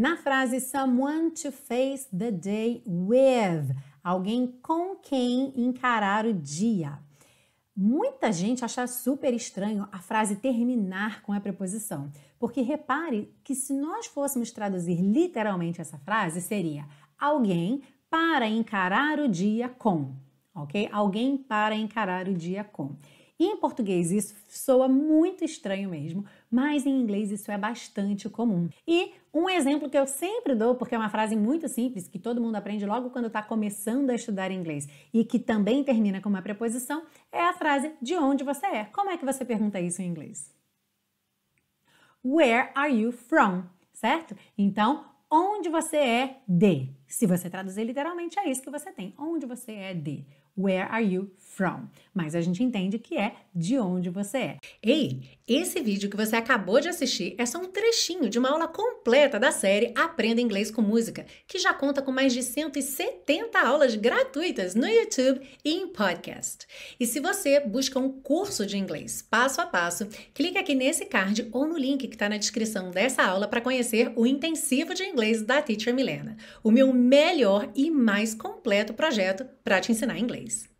Na frase someone to face the day with, alguém com quem encarar o dia. Muita gente acha super estranho a frase terminar com a preposição, porque repare que se nós fôssemos traduzir literalmente essa frase, seria alguém para encarar o dia com, ok? Alguém para encarar o dia com. E em português isso soa muito estranho mesmo, mas em inglês isso é bastante comum. E um exemplo que eu sempre dou, porque é uma frase muito simples, que todo mundo aprende logo quando está começando a estudar inglês e que também termina com uma preposição, é a frase de onde você é. Como é que você pergunta isso em inglês? Where are you from? Certo? Então, onde você é de? Se você traduzir literalmente, é isso que você tem. Onde você é de? Where are you from? Mas a gente entende que é de onde você é. Ei, esse vídeo que você acabou de assistir é só um trechinho de uma aula completa da série Aprenda Inglês com Música, que já conta com mais de 170 aulas gratuitas no YouTube e em podcast. E se você busca um curso de inglês passo a passo, clique aqui nesse card ou no link que está na descrição dessa aula para conhecer o intensivo de inglês da Teacher Milena. O meu melhor e mais completo projeto para te ensinar inglês.